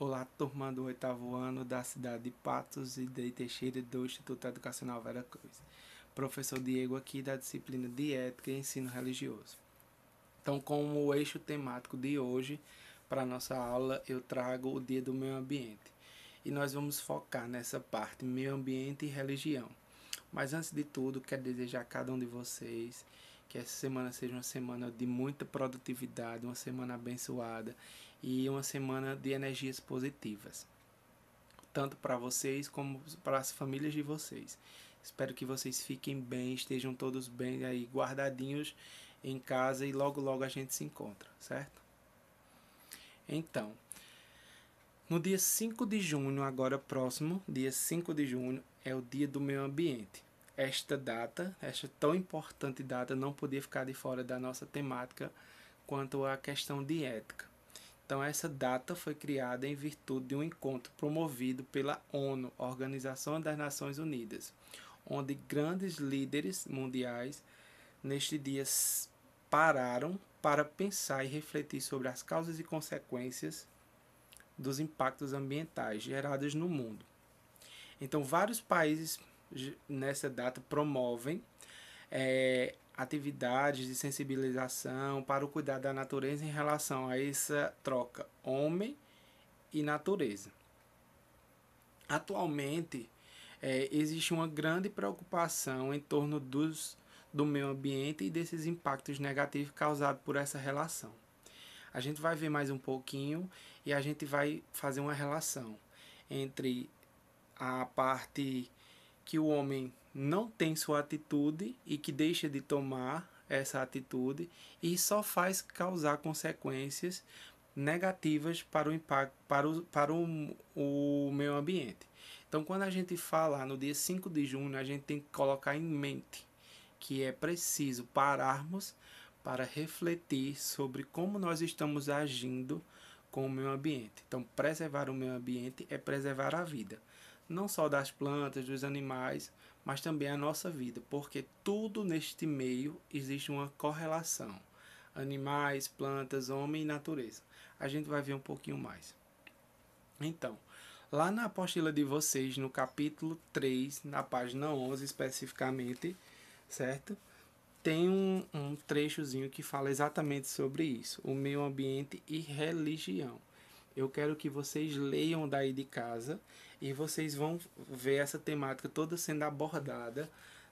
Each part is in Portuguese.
Olá, turma do oitavo ano da cidade de Patos e de Teixeira do Instituto Educacional Vera Cruz. Professor Diego aqui da disciplina de ética e Ensino Religioso. Então, como o eixo temático de hoje, para nossa aula, eu trago o Dia do Meio Ambiente. E nós vamos focar nessa parte, meio ambiente e religião. Mas antes de tudo, quero desejar a cada um de vocês que essa semana seja uma semana de muita produtividade, uma semana abençoada e uma semana de energias positivas, tanto para vocês como para as famílias de vocês. Espero que vocês fiquem bem, estejam todos bem aí, guardadinhos em casa e logo logo a gente se encontra, certo? Então, no dia 5 de junho, agora próximo, dia 5 de junho, é o dia do meio ambiente. Esta data, esta tão importante data, não podia ficar de fora da nossa temática quanto à questão de ética. Então, essa data foi criada em virtude de um encontro promovido pela ONU, Organização das Nações Unidas, onde grandes líderes mundiais neste dia pararam para pensar e refletir sobre as causas e consequências dos impactos ambientais gerados no mundo. Então, vários países nessa data promovem é, atividades de sensibilização para o cuidado da natureza em relação a essa troca homem e natureza. Atualmente, é, existe uma grande preocupação em torno dos, do meio ambiente e desses impactos negativos causados por essa relação. A gente vai ver mais um pouquinho e a gente vai fazer uma relação entre a parte que o homem não tem sua atitude e que deixa de tomar essa atitude e só faz causar consequências negativas para o impacto para o, para o, o meio ambiente. Então, quando a gente fala no dia 5 de junho, a gente tem que colocar em mente que é preciso pararmos para refletir sobre como nós estamos agindo com o meio ambiente. Então, preservar o meio ambiente é preservar a vida não só das plantas, dos animais, mas também a nossa vida, porque tudo neste meio existe uma correlação. Animais, plantas, homem e natureza. A gente vai ver um pouquinho mais. Então, lá na apostila de vocês, no capítulo 3, na página 11 especificamente, certo? Tem um, um trechozinho que fala exatamente sobre isso, o meio ambiente e religião eu quero que vocês leiam daí de casa e vocês vão ver essa temática toda sendo abordada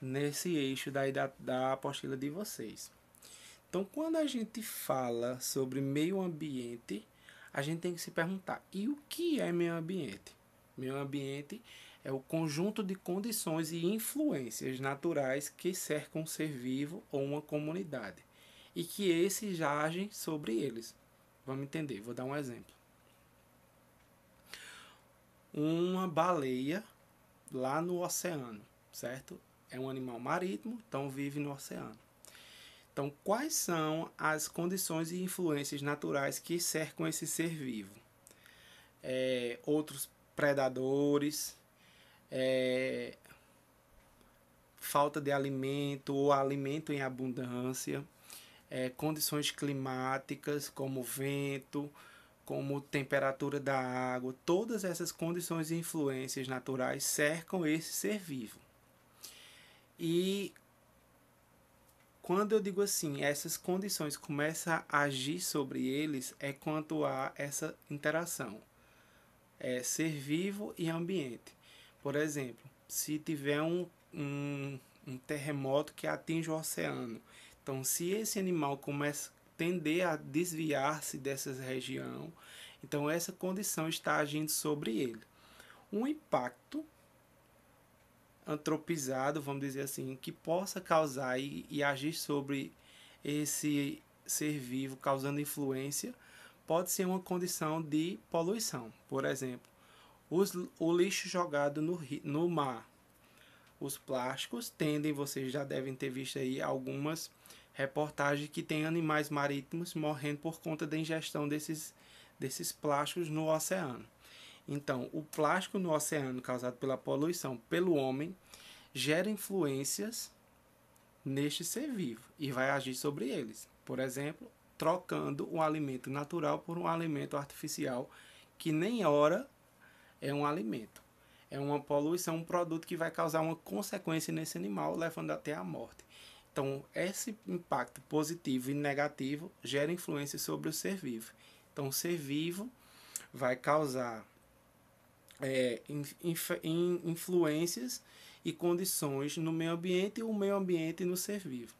nesse eixo daí da, da apostila de vocês. Então, quando a gente fala sobre meio ambiente, a gente tem que se perguntar: e o que é meio ambiente? Meio ambiente é o conjunto de condições e influências naturais que cercam um ser vivo ou uma comunidade e que esses agem sobre eles. Vamos entender, vou dar um exemplo uma baleia lá no oceano, certo? É um animal marítimo, então vive no oceano. Então, quais são as condições e influências naturais que cercam esse ser vivo? É, outros predadores, é, falta de alimento ou alimento em abundância, é, condições climáticas como vento, como temperatura da água, todas essas condições e influências naturais cercam esse ser vivo. E quando eu digo assim, essas condições começam a agir sobre eles, é quanto a essa interação. É ser vivo e ambiente. Por exemplo, se tiver um, um, um terremoto que atinge o oceano, então se esse animal começa, tender a desviar-se dessa região. Então, essa condição está agindo sobre ele. Um impacto antropizado, vamos dizer assim, que possa causar e, e agir sobre esse ser vivo, causando influência, pode ser uma condição de poluição. Por exemplo, os, o lixo jogado no, no mar. Os plásticos tendem, vocês já devem ter visto aí algumas reportagem que tem animais marítimos morrendo por conta da ingestão desses, desses plásticos no oceano. Então, o plástico no oceano causado pela poluição pelo homem gera influências neste ser vivo e vai agir sobre eles. Por exemplo, trocando um alimento natural por um alimento artificial que nem ora é um alimento. É uma poluição, um produto que vai causar uma consequência nesse animal, levando até a morte. Então, esse impacto positivo e negativo gera influência sobre o ser vivo. Então, o ser vivo vai causar é, inf, influências e condições no meio ambiente e o meio ambiente no ser vivo.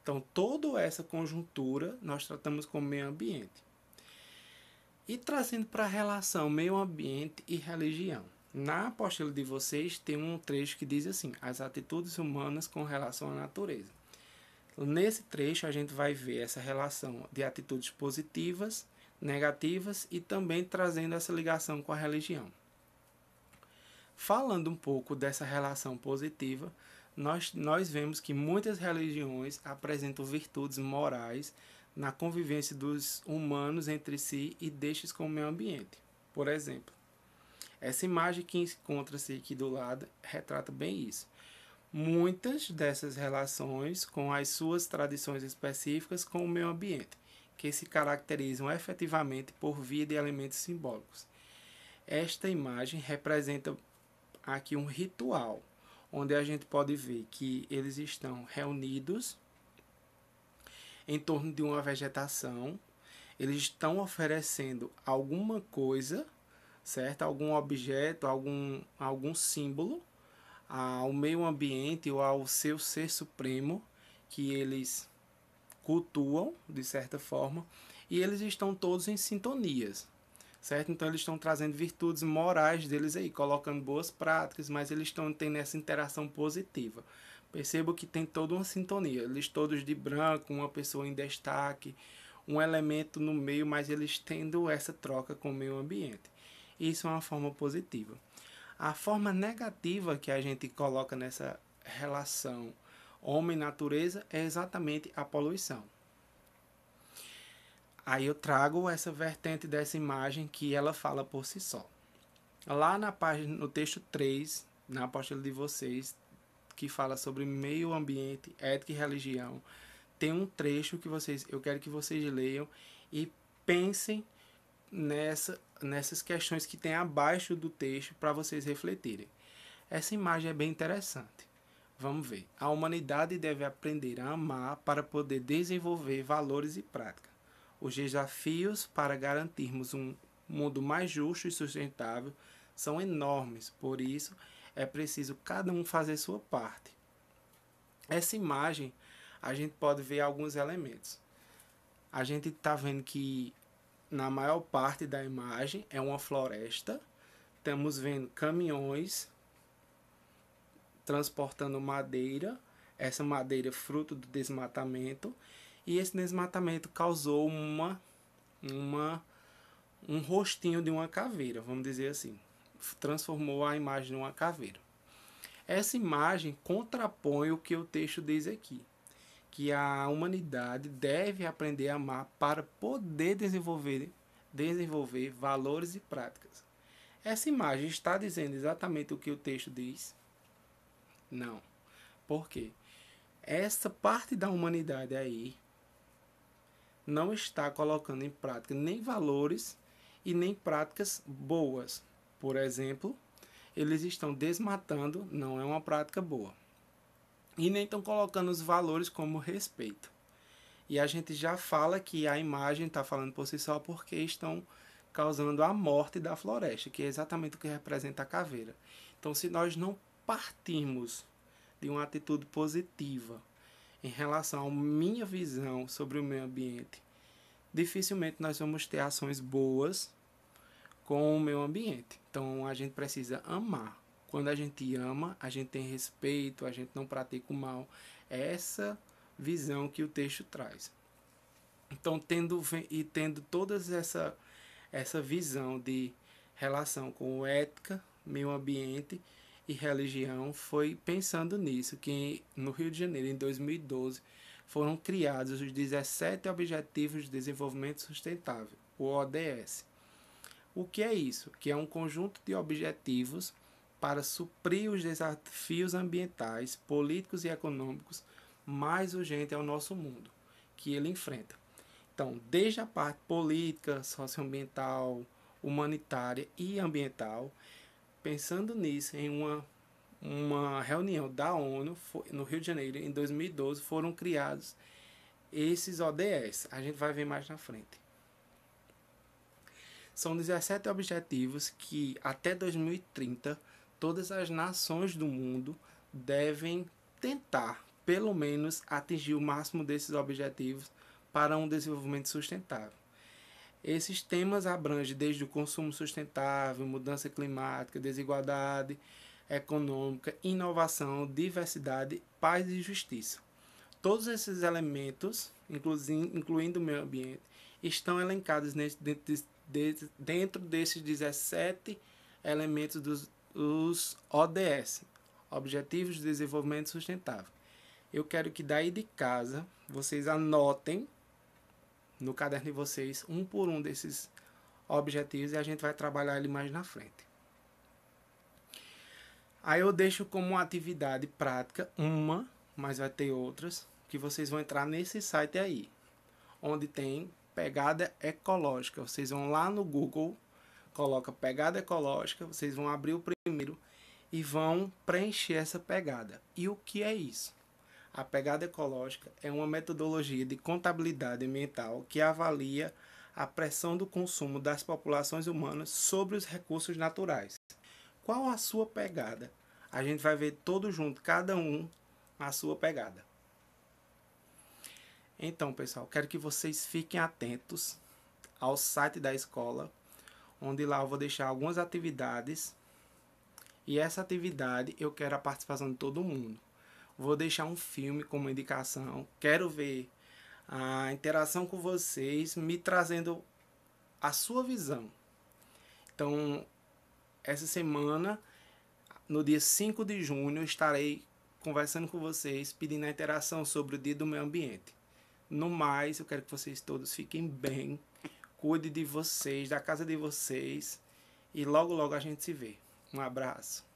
Então, toda essa conjuntura nós tratamos como meio ambiente. E trazendo para a relação meio ambiente e religião. Na apostila de vocês tem um trecho que diz assim: as atitudes humanas com relação à natureza. Nesse trecho a gente vai ver essa relação de atitudes positivas, negativas e também trazendo essa ligação com a religião. Falando um pouco dessa relação positiva, nós, nós vemos que muitas religiões apresentam virtudes morais na convivência dos humanos entre si e destes com o meio ambiente. Por exemplo, essa imagem que encontra-se aqui do lado retrata bem isso muitas dessas relações com as suas tradições específicas com o meio ambiente, que se caracterizam efetivamente por via de elementos simbólicos. Esta imagem representa aqui um ritual, onde a gente pode ver que eles estão reunidos em torno de uma vegetação, eles estão oferecendo alguma coisa, certo? Algum objeto, algum, algum símbolo ao meio ambiente ou ao seu ser supremo que eles cultuam de certa forma e eles estão todos em sintonias certo então eles estão trazendo virtudes morais deles aí colocando boas práticas mas eles estão tendo essa interação positiva percebo que tem toda uma sintonia eles todos de branco uma pessoa em destaque um elemento no meio mas eles tendo essa troca com o meio ambiente isso é uma forma positiva a forma negativa que a gente coloca nessa relação homem-natureza é exatamente a poluição. Aí eu trago essa vertente dessa imagem que ela fala por si só. Lá na página, no texto 3, na apostila de vocês, que fala sobre meio ambiente, ética e religião, tem um trecho que vocês, eu quero que vocês leiam e pensem nessa, nessas questões que tem abaixo do texto para vocês refletirem. Essa imagem é bem interessante. Vamos ver. A humanidade deve aprender a amar para poder desenvolver valores e práticas. Os desafios para garantirmos um mundo mais justo e sustentável são enormes, por isso é preciso cada um fazer sua parte. Essa imagem a gente pode ver alguns elementos. A gente está vendo que na maior parte da imagem é uma floresta. Estamos vendo caminhões transportando madeira, essa madeira é fruto do desmatamento, e esse desmatamento causou uma uma um rostinho de uma caveira, vamos dizer assim. Transformou a imagem numa caveira. Essa imagem contrapõe o que o texto diz aqui que a humanidade deve aprender a amar para poder desenvolver, desenvolver valores e práticas. Essa imagem está dizendo exatamente o que o texto diz? Não. Por quê? Essa parte da humanidade aí não está colocando em prática nem valores e nem práticas boas. Por exemplo, eles estão desmatando, não é uma prática boa e nem estão colocando os valores como respeito. E a gente já fala que a imagem está falando por si só porque estão causando a morte da floresta, que é exatamente o que representa a caveira. Então, se nós não partirmos de uma atitude positiva em relação à minha visão sobre o meio ambiente, dificilmente nós vamos ter ações boas com o meio ambiente. Então, a gente precisa amar quando a gente ama, a gente tem respeito, a gente não pratica o mal. É essa visão que o texto traz. Então, tendo e tendo toda essa essa visão de relação com ética, meio ambiente e religião, foi pensando nisso que no Rio de Janeiro em 2012 foram criados os 17 Objetivos de Desenvolvimento Sustentável, o ODS. O que é isso? Que é um conjunto de objetivos para suprir os desafios ambientais, políticos e econômicos mais urgentes ao nosso mundo, que ele enfrenta. Então, desde a parte política, socioambiental, humanitária e ambiental, pensando nisso, em uma, uma reunião da ONU no Rio de Janeiro, em 2012, foram criados esses ODS. A gente vai ver mais na frente. São 17 objetivos que até 2030 todas as nações do mundo devem tentar, pelo menos, atingir o máximo desses objetivos para um desenvolvimento sustentável. Esses temas abrangem desde o consumo sustentável, mudança climática, desigualdade econômica, inovação, diversidade, paz e justiça. Todos esses elementos, incluindo o meio ambiente, estão elencados dentro desses 17 elementos dos os ODS, Objetivos de Desenvolvimento Sustentável. Eu quero que daí de casa vocês anotem no caderno de vocês um por um desses objetivos e a gente vai trabalhar ele mais na frente. Aí eu deixo como atividade prática uma, mas vai ter outras, que vocês vão entrar nesse site aí, onde tem pegada ecológica. Vocês vão lá no Google coloca pegada ecológica, vocês vão abrir o primeiro e vão preencher essa pegada. E o que é isso? A pegada ecológica é uma metodologia de contabilidade ambiental que avalia a pressão do consumo das populações humanas sobre os recursos naturais. Qual a sua pegada? A gente vai ver todo junto, cada um a sua pegada. Então, pessoal, quero que vocês fiquem atentos ao site da escola onde lá eu vou deixar algumas atividades. E essa atividade eu quero a participação de todo mundo. Vou deixar um filme como indicação. Quero ver a interação com vocês, me trazendo a sua visão. Então, essa semana, no dia 5 de junho, estarei conversando com vocês, pedindo a interação sobre o Dia do Meio Ambiente. No mais, eu quero que vocês todos fiquem bem cuide de vocês, da casa de vocês. E logo, logo a gente se vê. Um abraço.